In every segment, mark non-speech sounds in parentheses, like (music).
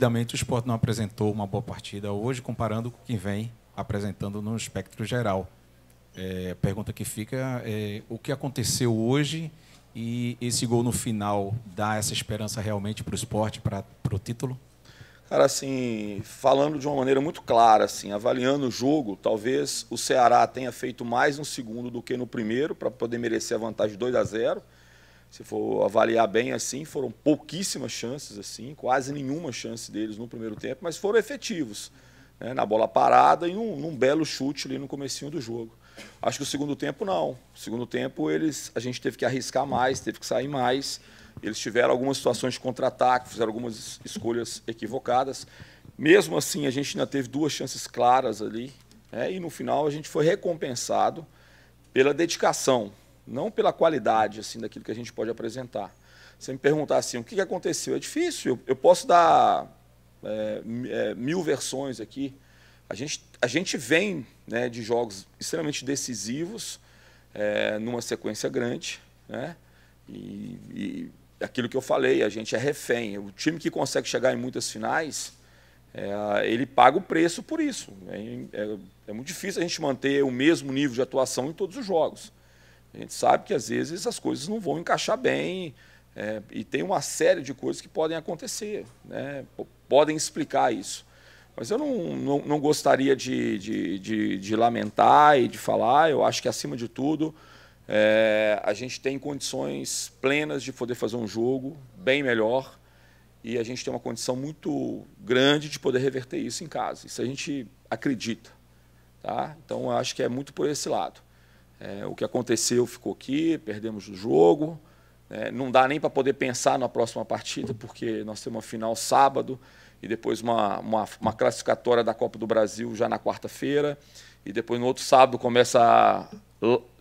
Rapidamente, o esporte não apresentou uma boa partida hoje, comparando com quem vem apresentando no espectro geral. É, a pergunta que fica é o que aconteceu hoje e esse gol no final dá essa esperança realmente para o esporte, para o título? Cara, assim, falando de uma maneira muito clara, assim, avaliando o jogo, talvez o Ceará tenha feito mais no segundo do que no primeiro para poder merecer a vantagem 2 a 0 se for avaliar bem assim, foram pouquíssimas chances assim, quase nenhuma chance deles no primeiro tempo, mas foram efetivos. Né, na bola parada e num, num, belo chute ali no comecinho do jogo. Acho que o segundo tempo não. O segundo tempo eles, a gente teve que arriscar mais, teve que sair mais. Eles tiveram algumas situações de contra-ataque, fizeram algumas escolhas equivocadas. Mesmo assim, a gente ainda teve duas chances claras ali. Né, e no final a gente foi recompensado pela dedicação, não pela qualidade assim daquilo que a gente pode apresentar. Você me perguntar assim, o que aconteceu? É difícil. Eu, posso dar é, é, mil versões aqui. A gente, a gente vem né, de jogos extremamente decisivos, é, numa sequência grande, né? E, e, aquilo que eu falei, a gente é refém. O time que consegue chegar em muitas finais, é, ele paga o preço por isso. É, é, é muito difícil a gente manter o mesmo nível de atuação em todos os jogos. A gente sabe que às vezes as coisas não vão encaixar bem é, e tem uma série de coisas que podem acontecer, né? podem explicar isso. Mas eu não, não, não gostaria de, de, de, de, lamentar e de falar. Eu acho que, acima de tudo, é, a gente tem condições plenas de poder fazer um jogo bem melhor e a gente tem uma condição muito grande de poder reverter isso em casa. Isso a gente acredita. Tá? Então, eu acho que é muito por esse lado. É, o que aconteceu ficou aqui, perdemos o jogo. É, não dá nem para poder pensar na próxima partida, porque nós temos uma final sábado e depois uma, uma, uma classificatória da Copa do Brasil já na quarta-feira. E depois no outro sábado começa.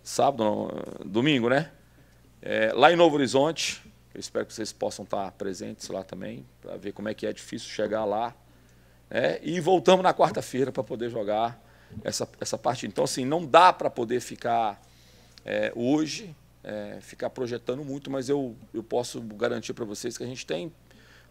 Sábado, não, domingo, né? É, lá em Novo Horizonte. Eu espero que vocês possam estar presentes lá também, para ver como é que é difícil chegar lá. Né? E voltamos na quarta-feira para poder jogar essa, essa parte. Então, assim, não dá para poder ficar é, hoje, é, ficar projetando muito, mas eu, eu posso garantir para vocês que a gente tem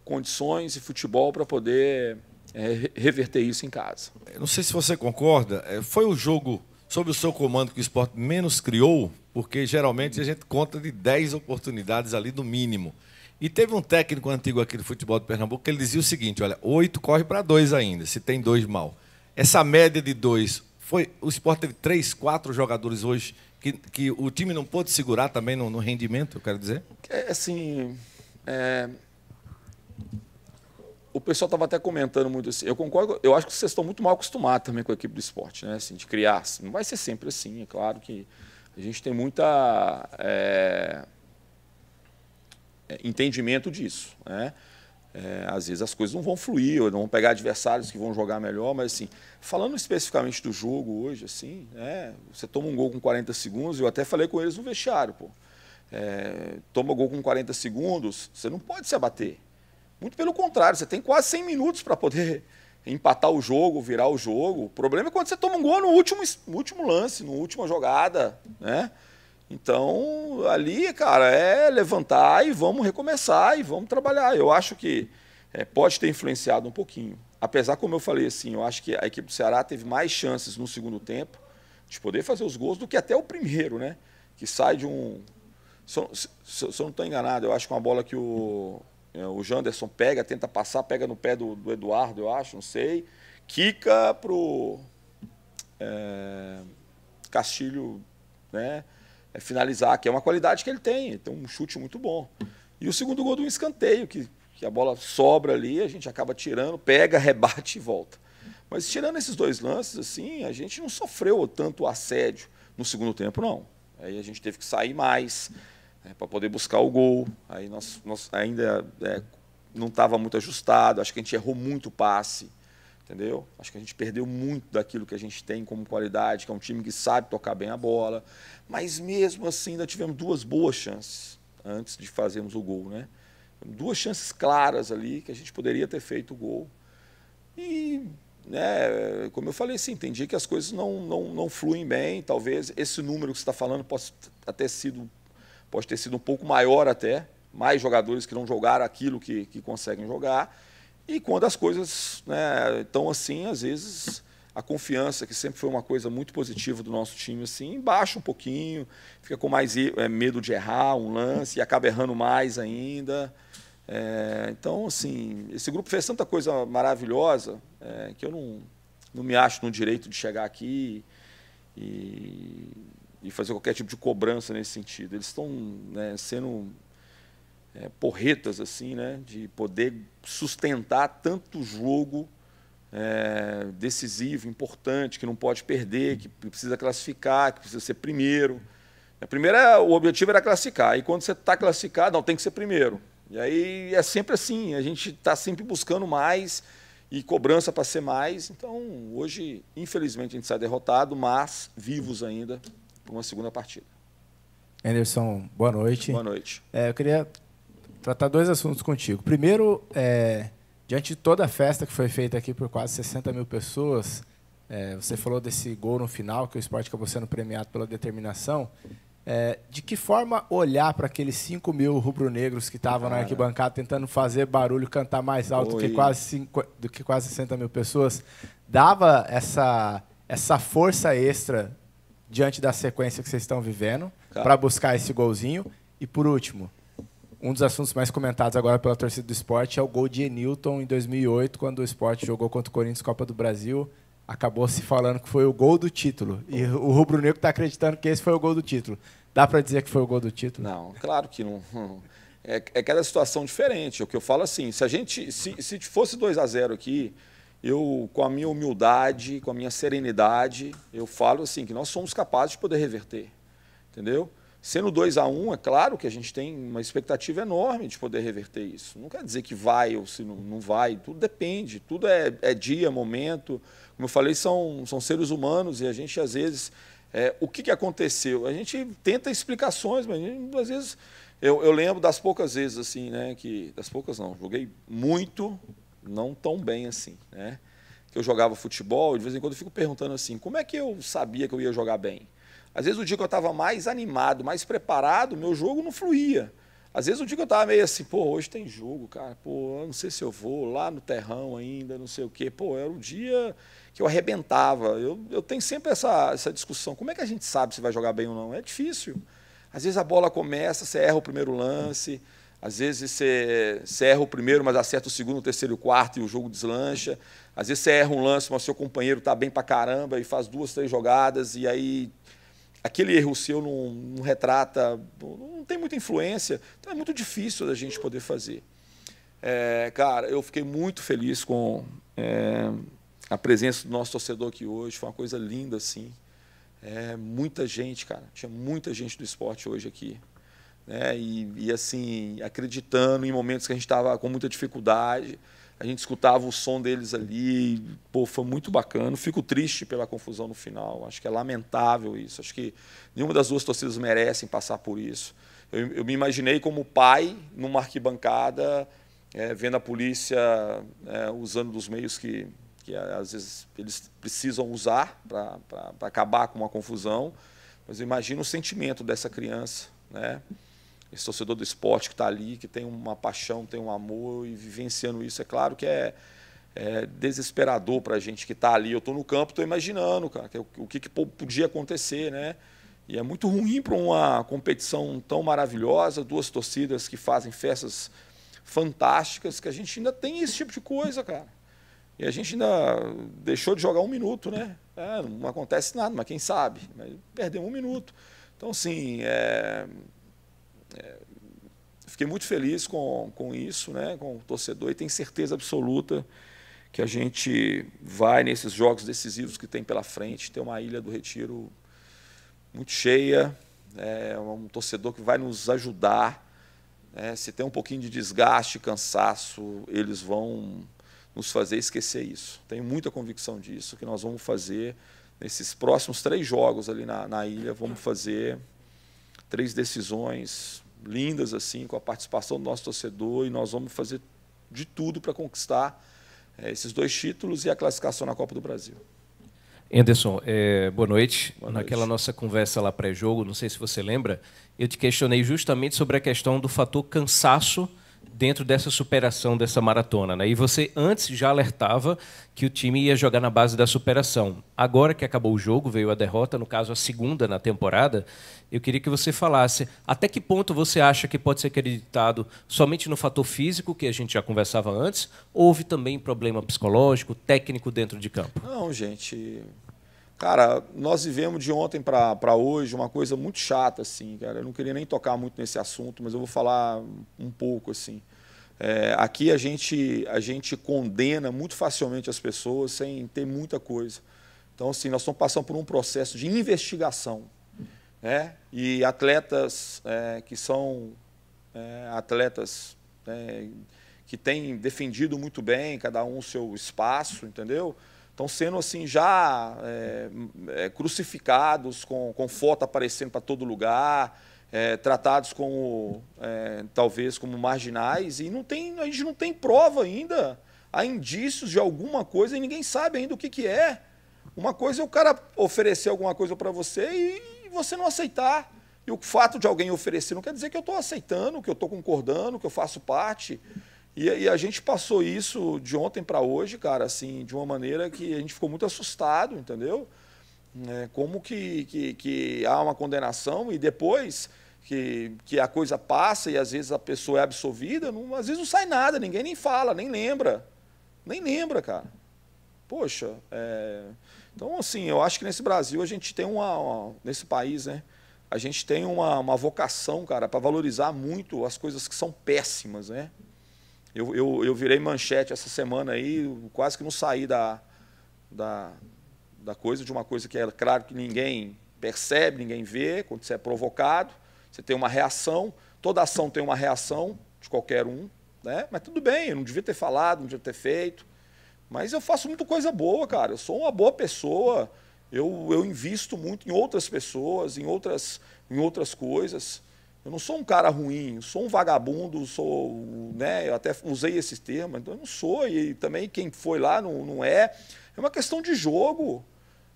condições e futebol para poder é, reverter isso em casa. Eu não sei se você concorda, é, foi o jogo sob o seu comando que o esporte menos criou, porque geralmente a gente conta de 10 oportunidades ali no mínimo. E teve um técnico antigo aqui do futebol de Pernambuco que ele dizia o seguinte: olha, oito corre para dois ainda, se tem dois mal essa média de dois. Foi, o esporte teve três, quatro jogadores hoje que, que o time não pôde segurar também no, no rendimento, eu quero dizer? É, assim. É... O pessoal estava até comentando muito assim. Eu concordo, eu acho que vocês estão muito mal acostumados também com a equipe do esporte, né? Assim, de criar. Assim, não vai ser sempre assim, é claro que a gente tem muita. É... é entendimento disso, né? é, às vezes as coisas não vão fluir, ou não vão pegar adversários que vão jogar melhor, mas assim, falando especificamente do jogo hoje, assim, né, você toma um gol com 40 segundos, eu até falei com eles no vestiário, pô. É, toma gol com 40 segundos, você não pode se abater. Muito pelo contrário, você tem quase 100 minutos para poder (laughs) empatar o jogo, virar o jogo. O problema é quando você toma um gol no último, no último lance, na última jogada, né? Então, ali, cara, é levantar e vamos recomeçar e vamos trabalhar. Eu acho que é, pode ter influenciado um pouquinho. Apesar, como eu falei assim, eu acho que a equipe do Ceará teve mais chances no segundo tempo de poder fazer os gols do que até o primeiro, né? Que sai de um. Se, eu não estou enganado, eu acho que é uma bola que o, é, o Janderson pega, tenta passar, pega no pé do, do Eduardo, eu acho, não sei. Quica pro. É, Castilho, né? É, finalizar, que é uma qualidade que ele tem, tem então, um chute muito bom. E o segundo gol do escanteio, que, que a bola sobra ali, a gente acaba tirando, pega, (laughs) rebate e volta. Mas tirando esses dois lances, assim, a gente não sofreu tanto assédio no segundo tempo, não. Aí a gente teve que sair mais né, para poder buscar o gol. Aí nós, nós ainda é, não estava muito ajustado, acho que a gente errou muito o passe entendeu? Acho que a gente perdeu muito daquilo que a gente tem como qualidade, que é um time que sabe tocar bem a bola. Mas mesmo assim, ainda tivemos duas boas chances antes de fazermos o gol, né? Duas chances claras ali que a gente poderia ter feito o gol. E, né, como eu falei, sim, entendi que as coisas não, não, não fluem bem. Talvez esse número que você está falando possa ter sido, pode ter sido um pouco maior até. Mais jogadores que não jogaram aquilo que, que conseguem jogar e quando as coisas né, estão assim, às vezes a confiança, que sempre foi uma coisa muito positiva do nosso time, assim, baixa um pouquinho, fica com mais é, medo de errar um lance e acaba errando mais ainda. É, então, assim, esse grupo fez tanta coisa maravilhosa é, que eu não, não me acho no direito de chegar aqui e, e fazer qualquer tipo de cobrança nesse sentido. Eles estão né, sendo é, porretas assim, né? De poder sustentar tanto jogo é, decisivo, importante, que não pode perder, que precisa classificar, que precisa ser primeiro. A primeira, o objetivo era classificar. E quando você está classificado, não tem que ser primeiro. E aí é sempre assim. A gente está sempre buscando mais e cobrança para ser mais. Então, hoje, infelizmente, a gente sai derrotado, mas vivos ainda para uma segunda partida. Anderson, boa noite. Boa noite. É, eu queria tratar dois assuntos contigo. Primeiro, é, diante de toda a festa que foi feita aqui por quase 60 mil pessoas, é, você falou desse gol no final, que o esporte acabou sendo premiado pela determinação. É, de que forma olhar para aqueles 5 mil rubro-negros que estavam na arquibancada tentando fazer barulho, cantar mais alto que quase cinco, do que quase 60 mil pessoas, dava essa, essa força extra diante da sequência que vocês estão vivendo para buscar esse golzinho? E por último, um dos assuntos mais comentados agora pela torcida do esporte é o gol de Enilton em 2008, quando o esporte jogou contra o Corinthians Copa do Brasil. Acabou se falando que foi o gol do título. E o Rubro Negro está acreditando que esse foi o gol do título. Dá para dizer que foi o gol do título? Não, claro que não. É, é cada situação diferente. É o que eu falo assim, se a gente. Se, se fosse 2 a 0 aqui, eu, com a minha humildade, com a minha serenidade, eu falo assim, que nós somos capazes de poder reverter. Entendeu? Sendo 2 a 1 um, é claro que a gente tem uma expectativa enorme de poder reverter isso. Não quer dizer que vai ou se não, não vai, tudo depende, tudo é, é, dia, momento. Como eu falei, são, são seres humanos e a gente, às vezes, é, o que, que aconteceu? A gente tenta explicações, mas gente, às vezes, eu, eu lembro das poucas vezes, assim, né, que, das poucas não, joguei muito, não tão bem assim, né, que eu jogava futebol e de vez em quando eu fico perguntando assim, como é que eu sabia que eu ia jogar bem? Às vezes o dia que eu estava mais animado, mais preparado, meu jogo não fluía. Às vezes o dia que eu estava meio assim, pô, hoje tem jogo, cara, pô, não sei se eu vou lá no terrão ainda, não sei o quê. Pô, era o dia que eu arrebentava. Eu, eu tenho sempre essa, essa discussão. Como é que a gente sabe se vai jogar bem ou não? É difícil. Às vezes a bola começa, você erra o primeiro lance, às vezes você, você erra o primeiro, mas acerta o segundo, o terceiro e o quarto e o jogo deslancha. Às vezes você erra um lance, mas seu companheiro está bem pra caramba e faz duas, três jogadas e aí aquele erro seu não, não retrata, não tem muita influência, então é muito difícil da gente poder fazer. É, cara, eu fiquei muito feliz com é, a presença do nosso torcedor aqui hoje, foi uma coisa linda, assim. É, muita gente, cara, tinha muita gente do esporte hoje aqui. Né? E, e assim, acreditando em momentos que a gente estava com muita dificuldade a gente escutava o som deles ali, pô, foi muito bacana. Fico triste pela confusão no final, acho que é lamentável isso. Acho que nenhuma das duas torcidas merecem passar por isso. Eu, eu me imaginei como pai numa arquibancada, é, vendo a polícia é, usando dos meios que, que é, às vezes eles precisam usar para acabar com uma confusão. Mas eu imagino o sentimento dessa criança, né? esse torcedor do esporte que está ali, que tem uma paixão, tem um amor e vivenciando isso, é claro que é, é desesperador para a gente que está ali. Eu estou no campo, estou imaginando, cara, que, é o que, que, podia acontecer, né? E é muito ruim para uma competição tão maravilhosa, duas torcidas que fazem festas fantásticas, que a gente ainda tem esse tipo de coisa, cara. E a gente ainda deixou de jogar um minuto, né? É, não acontece nada, mas quem sabe? Mas perdeu um minuto. Então, assim, é, é, fiquei muito feliz com, com isso, né, com o torcedor, e tenho certeza absoluta que a gente vai nesses jogos decisivos que tem pela frente, ter uma ilha do Retiro muito cheia, é, um torcedor que vai nos ajudar. Né. se tem um pouquinho de desgaste, cansaço, eles vão nos fazer esquecer isso. Tenho muita convicção disso, que nós vamos fazer nesses próximos três jogos ali na, na ilha, vamos fazer três decisões lindas assim, com a participação do nosso torcedor, e nós vamos fazer de tudo para conquistar é, esses dois títulos e a classificação na Copa do Brasil. Anderson, é, boa, noite. boa, noite. Naquela nossa conversa lá pré-jogo, não sei se você lembra, eu te questionei justamente sobre a questão do fator cansaço dentro dessa superação dessa maratona. Né? E você antes já alertava que o time ia jogar na base da superação. Agora que acabou o jogo, veio a derrota, no caso a segunda na temporada, eu queria que você falasse até que ponto você acha que pode ser acreditado somente no fator físico, que a gente já conversava antes, ou houve também problema psicológico, técnico dentro de campo? Não, gente, Cara, nós vivemos de ontem para hoje uma coisa muito chata, assim, cara. Eu não queria nem tocar muito nesse assunto, mas eu vou falar um pouco, assim. É, aqui a gente, a gente condena muito facilmente as pessoas sem ter muita coisa. Então, assim, nós estamos passando por um processo de investigação. Né? E atletas é, que são é, atletas é, que têm defendido muito bem cada um o seu espaço, entendeu? estão sendo assim já é, é, crucificados, com, com foto aparecendo para todo lugar, é, tratados como é, talvez como marginais e não tem a gente não tem prova ainda, há indícios de alguma coisa e ninguém sabe ainda o que, que é. Uma coisa é o cara oferecer alguma coisa para você e você não aceitar. E o fato de alguém oferecer não quer dizer que eu estou aceitando, que eu estou concordando, que eu faço parte. E, e a gente passou isso de ontem para hoje, cara, assim, de uma maneira que a gente ficou muito assustado, entendeu? É, como que, que, que há uma condenação e depois que, que a coisa passa e às vezes a pessoa é absolvida, não, às vezes não sai nada, ninguém nem fala, nem lembra. Nem lembra, cara. Poxa, é... então assim, eu acho que nesse Brasil a gente tem uma, uma nesse país, né? A gente tem uma, uma vocação, cara, para valorizar muito as coisas que são péssimas, né? Eu, eu, eu virei manchete essa semana aí, quase que não saí da, da, da coisa, de uma coisa que é claro que ninguém percebe, ninguém vê, quando você é provocado, você tem uma reação, toda ação tem uma reação de qualquer um, né? mas tudo bem, eu não devia ter falado, não devia ter feito, mas eu faço muita coisa boa, cara, eu sou uma boa pessoa, eu, eu invisto muito em outras pessoas, em outras, em outras coisas, eu não sou um cara ruim, sou um vagabundo, sou, né, eu até usei esse termo, então eu não sou, e também quem foi lá não, não é. É uma questão de jogo,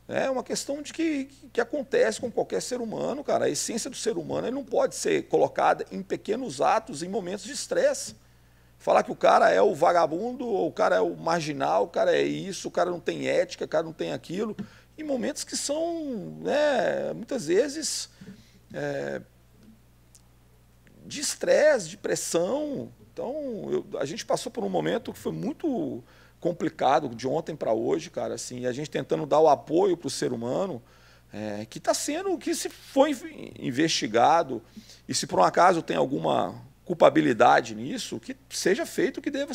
né, é uma questão de que, que acontece com qualquer ser humano, cara. A essência do ser humano ele não pode ser colocada em pequenos atos, em momentos de estresse. Falar que o cara é o vagabundo, ou o cara é o marginal, o cara é isso, o cara não tem ética, o cara não tem aquilo. Em momentos que são, né, muitas vezes, é, de estresse, de pressão. Então, eu, a gente passou por um momento que foi muito complicado de ontem para hoje, cara, assim, e a gente tentando dar o apoio para o ser humano, é, que está sendo, que se foi investigado, e se por um acaso tem alguma culpabilidade nisso, que seja feito o que deva,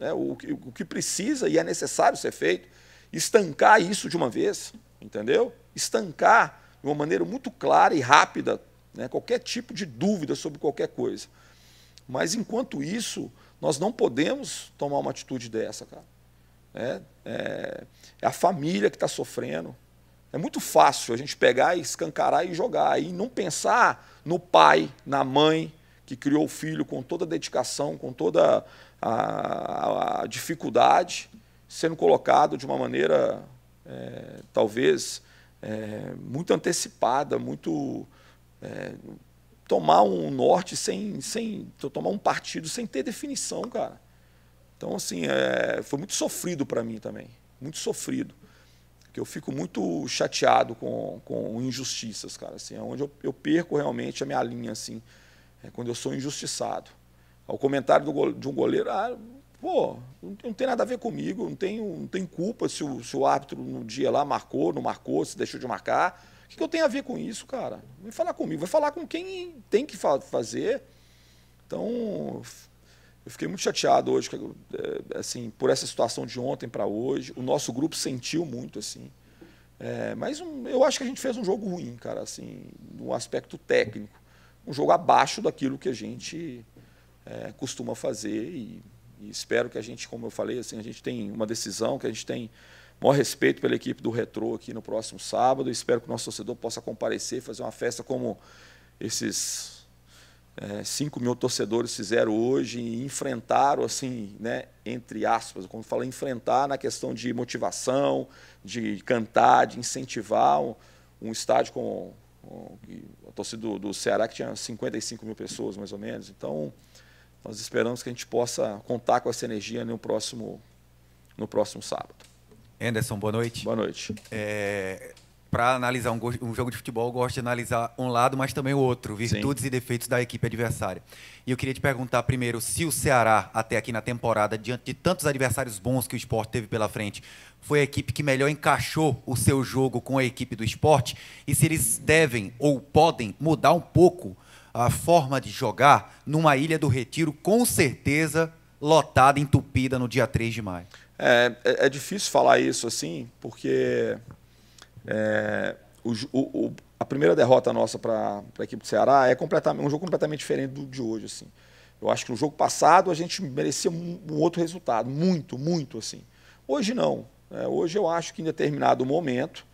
né, o, o que precisa e é necessário ser feito, estancar isso de uma vez, entendeu? Estancar de uma maneira muito clara e rápida né? qualquer tipo de dúvida sobre qualquer coisa. Mas enquanto isso, nós não podemos tomar uma atitude dessa, cara. É, é, é a família que está sofrendo. É muito fácil a gente pegar e escancarar e jogar, e não pensar no pai, na mãe, que criou o filho com toda a dedicação, com toda a, a dificuldade, sendo colocado de uma maneira é, talvez é, muito antecipada, muito é, tomar um norte sem, sem. tomar um partido sem ter definição, cara. Então, assim, é, foi muito sofrido para mim também. Muito sofrido. Que eu fico muito chateado com, com injustiças, cara. Assim, é onde eu, eu perco realmente a minha linha, assim. É quando eu sou injustiçado. Ao comentário do, de um goleiro, ah, pô, não, não tem nada a ver comigo, não tem não tem culpa se o, se o árbitro no dia lá marcou, não marcou, se deixou de marcar que, que eu tenho a ver com isso, cara? Vem falar comigo, vai falar com quem tem que fazer. Então, eu fiquei muito chateado hoje, eh, assim, por essa situação de ontem para hoje. O nosso grupo sentiu muito, assim. É, mas um, eu acho que a gente fez um jogo ruim, cara, assim, no aspecto técnico. Um jogo abaixo daquilo que a gente é, costuma fazer e, e espero que a gente, como eu falei, assim, a gente tem uma decisão, que a gente tem maior respeito pela equipe do Retro aqui no próximo sábado. Espero que o nosso torcedor possa comparecer e fazer uma festa como esses é, 5 mil torcedores fizeram hoje e enfrentaram, assim, né, entre aspas, quando fala enfrentar, na questão de motivação, de cantar, de incentivar um, um estádio com, com a torcida do, do Ceará, que tinha 55 mil pessoas, mais ou menos. Então, nós esperamos que a gente possa contar com essa energia no próximo, no próximo sábado. Anderson, boa noite. Boa noite. É, para analisar um, um, jogo de futebol, eu gosto de analisar um lado, mas também o outro, virtudes Sim. e defeitos da equipe adversária. E eu queria te perguntar primeiro se o Ceará, até aqui na temporada, diante de tantos adversários bons que o esporte teve pela frente, foi a equipe que melhor encaixou o seu jogo com a equipe do esporte e se eles devem ou podem mudar um pouco a forma de jogar numa Ilha do Retiro, com certeza lotada, entupida no dia 3 de maio. É, é, é, difícil falar isso assim, porque é, o, o, a primeira derrota nossa para a equipe do Ceará é completamente, um jogo completamente diferente do de hoje. Assim. Eu acho que no jogo passado a gente merecia um, um outro resultado, muito, muito assim. Hoje não. É, hoje eu acho que em determinado momento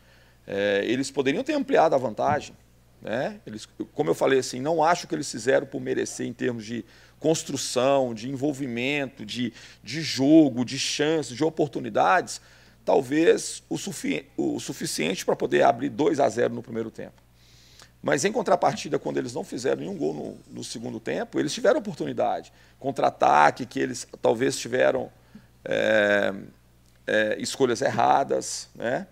é, eles poderiam ter ampliado a vantagem. Né? Eles, como eu falei assim, não acho que eles fizeram por merecer em termos de construção, de envolvimento, de, de jogo, de chances, de oportunidades, talvez o, sufi o suficiente para poder abrir 2 a 0 no primeiro tempo. Mas em contrapartida, quando eles não fizeram nenhum gol no, no segundo tempo, eles tiveram oportunidade. Contra-ataque, que eles talvez tiveram é, é, escolhas erradas. Né?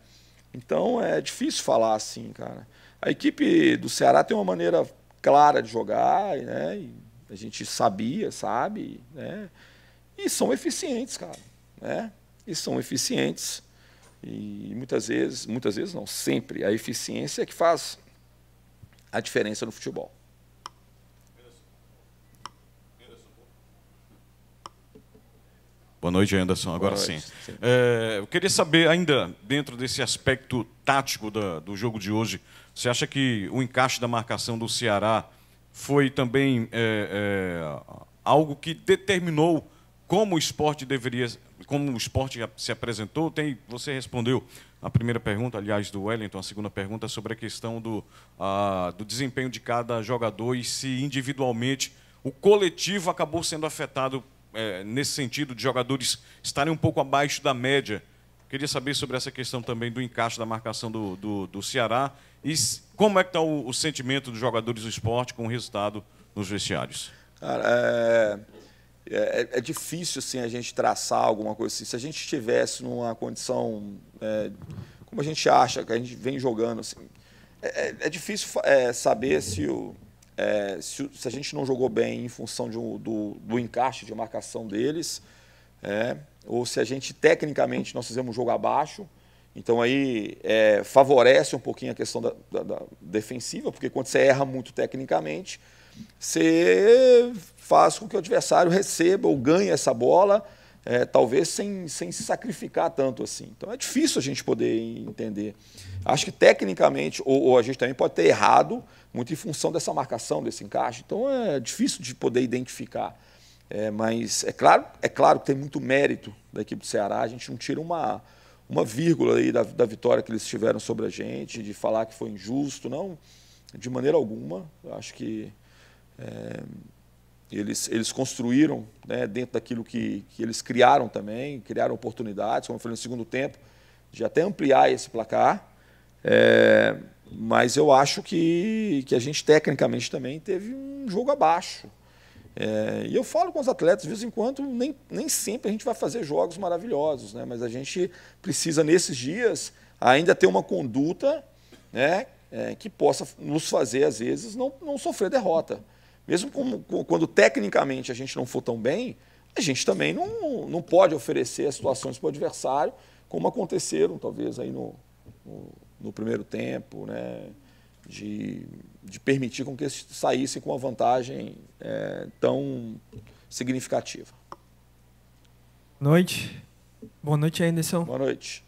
Então é difícil falar assim, cara. A equipe do Ceará tem uma maneira clara de jogar, né? a gente sabia, sabe, né? E são eficientes, cara, né? E são eficientes. E muitas vezes, muitas vezes não, sempre a eficiência é que faz a diferença no futebol. Boa noite, Anderson. Agora noite. sim. É, eu queria saber, ainda dentro desse aspecto tático da, do jogo de hoje, você acha que o encaixe da marcação do Ceará foi também é, é, algo que determinou como o esporte deveria, como o esporte se apresentou. Tem, você respondeu a primeira pergunta, aliás, do Wellington, a segunda pergunta é sobre a questão do, a, do desempenho de cada jogador e se individualmente o coletivo acabou sendo afetado é, nesse sentido de jogadores estarem um pouco abaixo da média. Queria saber sobre essa questão também do encaixe da marcação do, do, do Ceará e como é que está o, o, sentimento dos jogadores do esporte com o resultado nos vestiários? Cara, é, é, é, difícil assim, a gente traçar alguma coisa assim. Se a gente estivesse numa condição, é, como a gente acha, que a gente vem jogando, assim, é, é, é difícil é, saber se, o, se, se, a gente não jogou bem em função um, do, do, encaixe de marcação deles, ou se a gente, tecnicamente, nós fizemos um jogo abaixo, então aí é, favorece um pouquinho a questão da, da, da, defensiva, porque quando você erra muito tecnicamente, você faz com que o adversário receba ou ganhe essa bola, é, talvez sem, sem se sacrificar tanto assim. Então é difícil a gente poder entender. Acho que tecnicamente, ou, ou a gente também pode ter errado, muito em função dessa marcação, desse encaixe. Então é difícil de poder identificar. É, mas é claro, é claro que tem muito mérito da equipe do Ceará, a gente não tira uma uma vírgula aí da, da vitória que eles tiveram sobre a gente, de falar que foi injusto, não, de maneira alguma. Eu acho que é, eles, eles construíram né, dentro daquilo que, que eles criaram também, criaram oportunidades, como eu falei no segundo tempo, de até ampliar esse placar. É, mas eu acho que, que a gente tecnicamente também teve um jogo abaixo. É, e eu falo com os atletas, de vez em quando, nem, nem sempre a gente vai fazer jogos maravilhosos, né? mas a gente precisa, nesses dias, ainda ter uma conduta né, é, que possa nos fazer, às vezes, não, não sofrer derrota. Mesmo com, com, quando tecnicamente a gente não for tão bem, a gente também não, não pode oferecer as situações para o adversário, como aconteceram, talvez, aí no, no, no primeiro tempo, né? de de permitir com que eles saíssem com uma vantagem é, tão significativa. Noite. Boa noite, Anderson. Boa noite.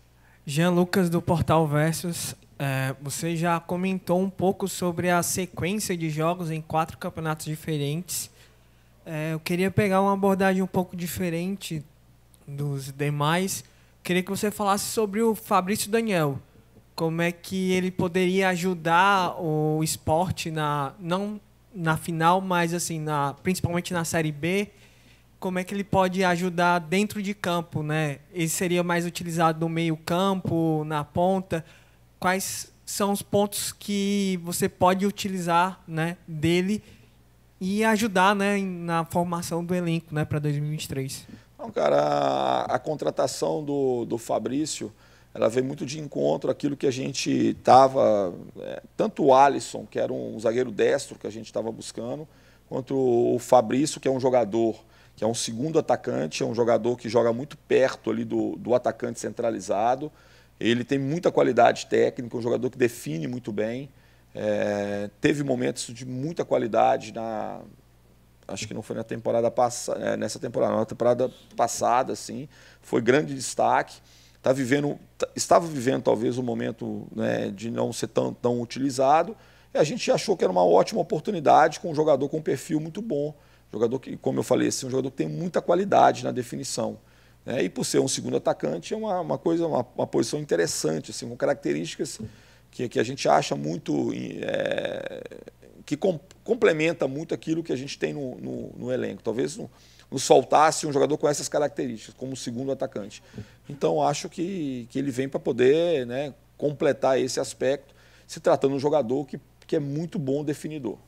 Jean Lucas, do Portal Versus. É, você já comentou um pouco sobre a sequência de jogos em quatro campeonatos diferentes. É, eu queria pegar uma abordagem um pouco diferente dos demais. Queria que você falasse sobre o Fabrício Daniel como é que ele poderia ajudar o esporte na não na final, mas assim na principalmente na série B, como é que ele pode ajudar dentro de campo, né? Ele seria mais utilizado no meio campo, na ponta. Quais são os pontos que você pode utilizar, né, dele e ajudar, né, na formação do elenco, né, para 2023? Não, cara, a, a contratação do, do Fabrício ela vem muito de encontro aquilo que a gente estava, é, tanto o Alisson, que era um zagueiro destro que a gente estava buscando, quanto o Fabrício, que é um jogador, que é um segundo atacante, é um jogador que joga muito perto ali do, do atacante centralizado. Ele tem muita qualidade técnica, um jogador que define muito bem. É, teve momentos de muita qualidade na. Acho que não foi na temporada passada, é, nessa temporada, não, na temporada passada, assim. Foi grande destaque tá vivendo, tá, estava vivendo talvez um momento né, de não ser tão, tão utilizado. E a gente achou que era uma ótima oportunidade com um jogador com um perfil muito bom. Jogador que, como eu falei, assim, um jogador que tem muita qualidade na definição. Né? E por ser um segundo atacante, é uma, uma coisa, uma, uma, posição interessante, assim, com características que, que a gente acha muito. É, que com, complementa muito aquilo que a gente tem no, no, no elenco. Talvez nos faltasse um jogador com essas características, como segundo atacante. Então, acho que, que ele vem para poder né, completar esse aspecto, se tratando de um jogador que, que é muito bom definidor.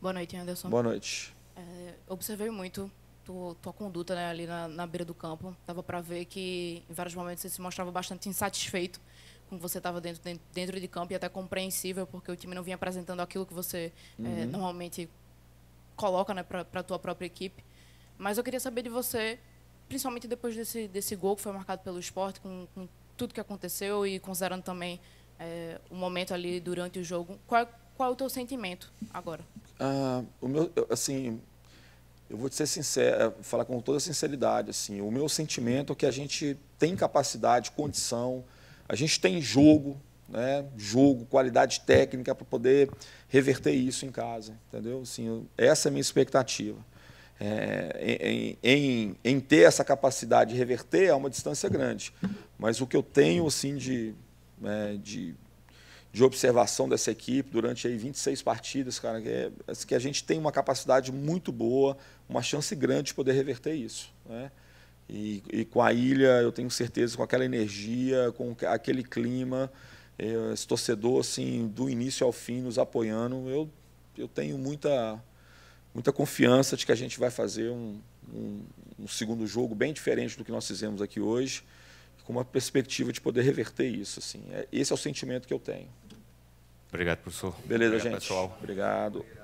Boa noite, Anderson. Boa noite. É, observei muito tua, tua conduta né, ali na, na, beira do campo. Dava para ver que em vários momentos você se mostrava bastante insatisfeito com o que você estava dentro, dentro, dentro de campo e até compreensível, porque o time não vinha apresentando aquilo que você é, uhum. é, normalmente coloca né, para a tua própria equipe. Mas eu queria saber de você, principalmente depois desse, desse gol que foi marcado pelo esporte, com, com tudo que aconteceu e considerando também é, o momento ali durante o jogo, qual, qual é o teu sentimento agora? Ah, o meu, assim, eu vou te ser sincero, eh, falar com toda sinceridade, assim, o meu sentimento é que a gente tem capacidade, condição, a gente tem jogo, né, jogo, qualidade técnica para poder reverter isso em casa, entendeu? Assim, essa é a minha expectativa. É, em, em, em, ter essa capacidade de reverter é uma distância grande, mas o que eu tenho assim de, é, de, de, observação dessa equipe durante aí 26 partidas, cara, que, é, é, que a gente tem uma capacidade muito boa, uma chance grande de poder reverter isso, né? E, e com a ilha, eu tenho certeza, com aquela energia, com aquele clima, é, esse torcedor assim do início ao fim nos apoiando. Eu, eu tenho muita, muita confiança de que a gente vai fazer um, um, um segundo jogo bem diferente do que nós fizemos aqui hoje, com uma perspectiva de poder reverter isso. Assim. É, esse é o sentimento que eu tenho. Obrigado, professor. Beleza, Obrigado, gente. Pessoal. Obrigado.